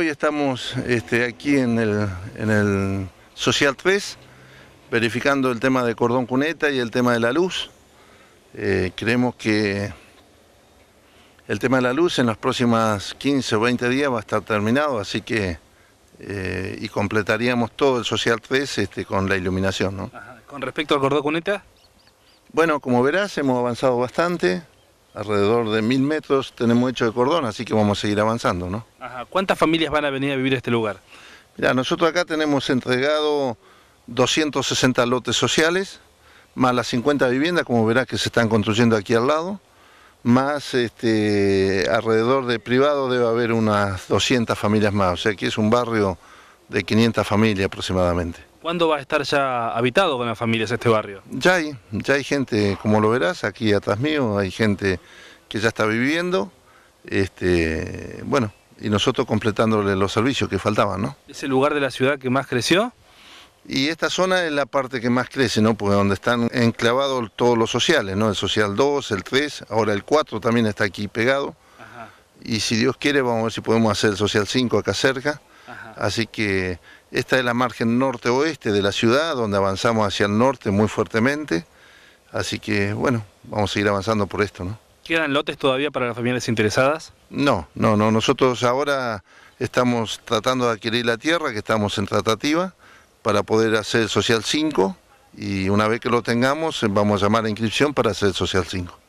Hoy estamos este, aquí en el, Social 3, verificando el tema de cordón cuneta y el tema de la luz. Eh, creemos que el tema de la luz en los próximos 15 o 20 días va a estar terminado, así que eh, y completaríamos todo el Social 3 este, con la iluminación. ¿Con respecto al cordón cuneta? Bueno, como verás, hemos avanzado bastante alrededor de mil metros tenemos hecho de cordón, así que vamos a seguir avanzando, ¿no? ¿Cuántas familias van a venir a vivir a este lugar? Mira, nosotros acá tenemos entregado 260 lotes sociales, más las 50 viviendas, como verás que se están construyendo aquí al lado, más este, alrededor de privado debe haber unas 200 familias más, o sea aquí es un barrio de 500 familias aproximadamente. ¿Cuándo va a estar ya habitado con las familias este barrio? Ya hay, ya hay gente, como lo verás, aquí atrás mío, hay gente que ya está viviendo, este, bueno, y nosotros completándole los servicios que faltaban, ¿no? ¿Es el lugar de la ciudad que más creció? Y esta zona es la parte que más crece, ¿no? Porque donde están enclavados todos los sociales, ¿no? El social 2, el 3, ahora el 4 también está aquí pegado. Y si Dios quiere, vamos a ver si podemos hacer el social 5 acá cerca. Así que esta es la margen norte-oeste de la ciudad, donde avanzamos hacia el norte muy fuertemente. Así que, bueno, vamos a seguir avanzando por esto, ¿no? ¿Quedan lotes todavía para las familias interesadas? No, no, no. Nosotros ahora estamos tratando de adquirir la tierra, que estamos en tratativa, para poder hacer el Social 5 y una vez que lo tengamos eh, vamos a llamar a inscripción para hacer el Social 5.